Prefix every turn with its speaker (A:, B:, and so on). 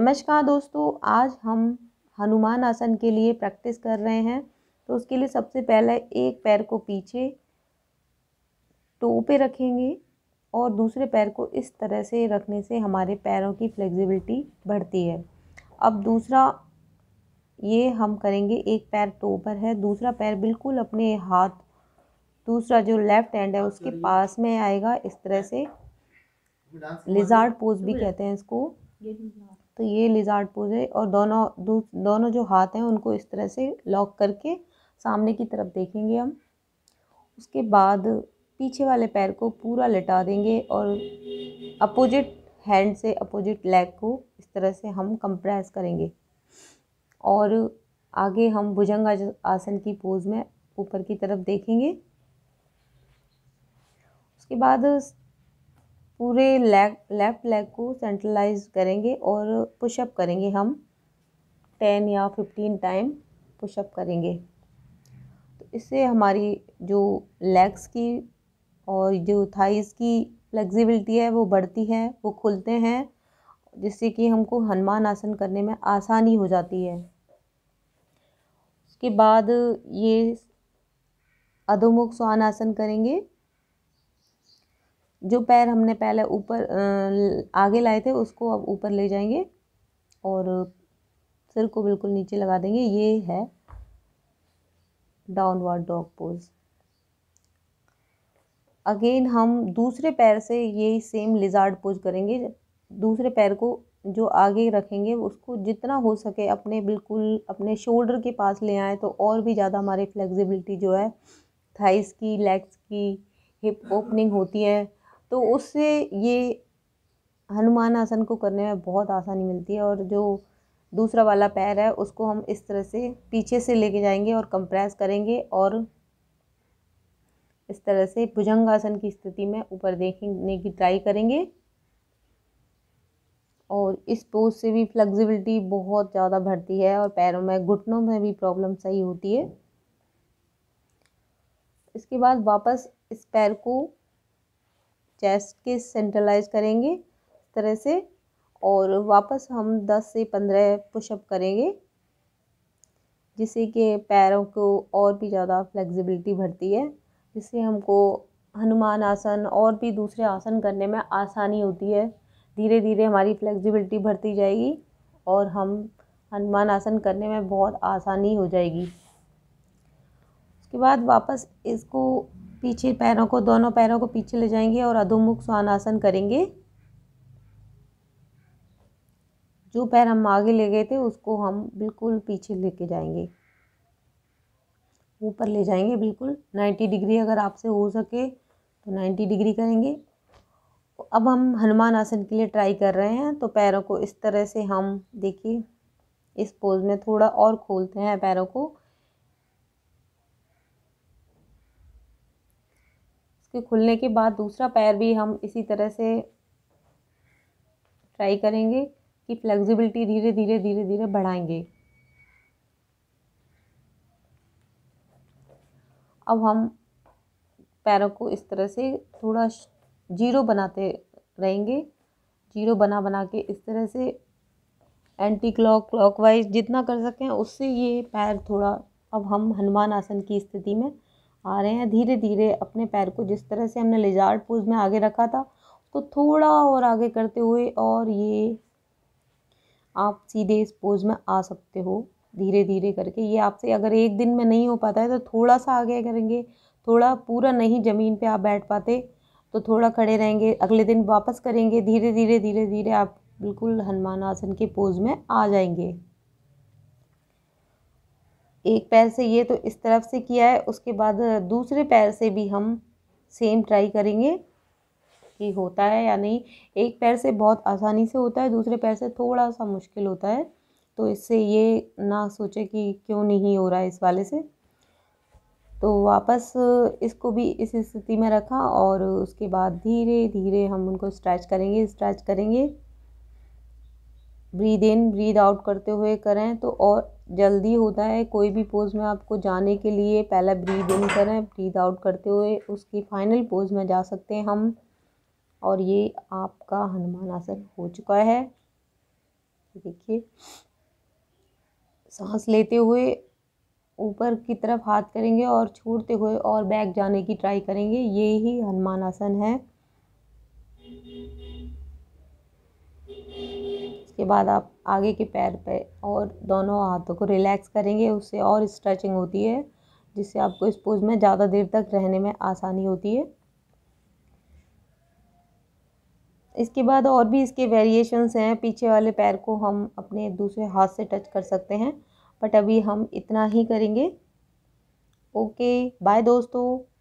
A: नमस्कार दोस्तों आज हम हनुमान आसन के लिए प्रैक्टिस कर रहे हैं तो उसके लिए सबसे पहले एक पैर को पीछे टो पे रखेंगे और दूसरे पैर को इस तरह से रखने से हमारे पैरों की फ्लेक्सिबिलिटी बढ़ती है अब दूसरा ये हम करेंगे एक पैर टो पर है दूसरा पैर बिल्कुल अपने हाथ दूसरा जो लेफ्ट हैंड है उसके पास में आएगा इस तरह से लिजार्ड पोज भी कहते हैं इसको तो ये लिजार्ड पोज है और दोनों दोनों जो हाथ हैं उनको इस तरह से लॉक करके सामने की तरफ देखेंगे हम उसके बाद पीछे वाले पैर को पूरा लटा देंगे और अपोजिट हैंड से अपोजिट लेग को इस तरह से हम कंप्रेस करेंगे और आगे हम भुजंग आसन की पोज में ऊपर की तरफ देखेंगे उसके बाद पूरे लेग लेफ़्ट लेग को सेंट्रलाइज करेंगे और पुशअप करेंगे हम टेन या फिफ्टीन टाइम पुशअप करेंगे तो इससे हमारी जो लेग्स की और जो थाइस की फ्लेक्सिबिलिटी है वो बढ़ती है वो खुलते हैं जिससे कि हमको हनुमान आसन करने में आसानी हो जाती है उसके बाद ये अधोमुख स्वान आसन करेंगे जो पैर हमने पहले ऊपर आगे लाए थे उसको अब ऊपर ले जाएंगे और सिर को बिल्कुल नीचे लगा देंगे ये है डाउनवर्ड डॉग पोज़ अगेन हम दूसरे पैर से यही सेम लिजार्ड पोज करेंगे दूसरे पैर को जो आगे रखेंगे उसको जितना हो सके अपने बिल्कुल अपने शोल्डर के पास ले आए तो और भी ज़्यादा हमारे फ्लेक्सिबिलिटी जो है थाइस की लेग्स की हिप ओपनिंग होती है तो उससे ये हनुमान आसन को करने में बहुत आसानी मिलती है और जो दूसरा वाला पैर है उसको हम इस तरह से पीछे से लेके जाएंगे और कंप्रेस करेंगे और इस तरह से भुजंगासन की स्थिति में ऊपर देखने की ट्राई करेंगे और इस पोज से भी फ्लेक्सिबिलिटी बहुत ज़्यादा बढ़ती है और पैरों में घुटनों में भी प्रॉब्लम सही होती है इसके बाद वापस इस पैर को चेस्ट के सेंट्रलाइज करेंगे इस तरह से और वापस हम 10 से 15 पुशअप करेंगे जिससे कि पैरों को और भी ज़्यादा फ्लेक्सिबिलिटी बढ़ती है जिससे हमको हनुमान आसन और भी दूसरे आसन करने में आसानी होती है धीरे धीरे हमारी फ्लेक्सिबिलिटी बढ़ती जाएगी और हम हनुमान आसन करने में बहुत आसानी हो जाएगी उसके बाद वापस इसको पीछे पैरों को दोनों पैरों को पीछे ले जाएंगे और अधोमुख स्वानासन करेंगे जो पैर हम आगे ले गए थे उसको हम बिल्कुल पीछे लेके जाएंगे ऊपर ले जाएंगे बिल्कुल नाइन्टी डिग्री अगर आपसे हो सके तो नाइन्टी डिग्री करेंगे अब हम हनुमान आसन के लिए ट्राई कर रहे हैं तो पैरों को इस तरह से हम देखिए इस पोज में थोड़ा और खोलते हैं पैरों को इसके खुलने के बाद दूसरा पैर भी हम इसी तरह से ट्राई करेंगे कि फ्लेक्सिबिलिटी धीरे धीरे धीरे धीरे बढ़ाएंगे अब हम पैरों को इस तरह से थोड़ा जीरो बनाते रहेंगे जीरो बना बना के इस तरह से एंटी क्लॉक क्लॉक वाइज जितना कर सकें उससे ये पैर थोड़ा अब हम हनुमान आसन की स्थिति में आ रहे हैं धीरे धीरे अपने पैर को जिस तरह से हमने लिजार्ड पोज में आगे रखा था तो थोड़ा और आगे करते हुए और ये आप सीधे इस पोज में आ सकते हो धीरे धीरे करके ये आपसे अगर एक दिन में नहीं हो पाता है तो थोड़ा सा आगे करेंगे थोड़ा पूरा नहीं ज़मीन पे आप बैठ पाते तो थोड़ा खड़े रहेंगे अगले दिन वापस करेंगे धीरे धीरे धीरे धीरे आप बिल्कुल हनुमान आसन के पोज में आ जाएंगे एक पैर से ये तो इस तरफ से किया है उसके बाद दूसरे पैर से भी हम सेम ट्राई करेंगे कि होता है या नहीं एक पैर से बहुत आसानी से होता है दूसरे पैर से थोड़ा सा मुश्किल होता है तो इससे ये ना सोचे कि क्यों नहीं हो रहा है इस वाले से तो वापस इसको भी इस स्थिति में रखा और उसके बाद धीरे धीरे हम उनको स्ट्रैच करेंगे स्ट्रैच करेंगे ब्रीद इन ब्रीद आउट करते हुए करें तो और जल्दी होता है कोई भी पोज़ में आपको जाने के लिए पहला ब्रीद इन करें ब्रीद आउट करते हुए उसकी फाइनल पोज़ में जा सकते हैं हम और ये आपका हनुमान आसन हो चुका है देखिए सांस लेते हुए ऊपर की तरफ हाथ करेंगे और छोड़ते हुए और बैक जाने की ट्राई करेंगे ये ही हनुमान आसन है उसके बाद आप आगे के पैर पे और दोनों हाथों को रिलैक्स करेंगे उससे और स्ट्रेचिंग होती है जिससे आपको इस पोज में ज़्यादा देर तक रहने में आसानी होती है इसके बाद और भी इसके वेरिएशंस हैं पीछे वाले पैर को हम अपने दूसरे हाथ से टच कर सकते हैं बट अभी हम इतना ही करेंगे ओके बाय दोस्तों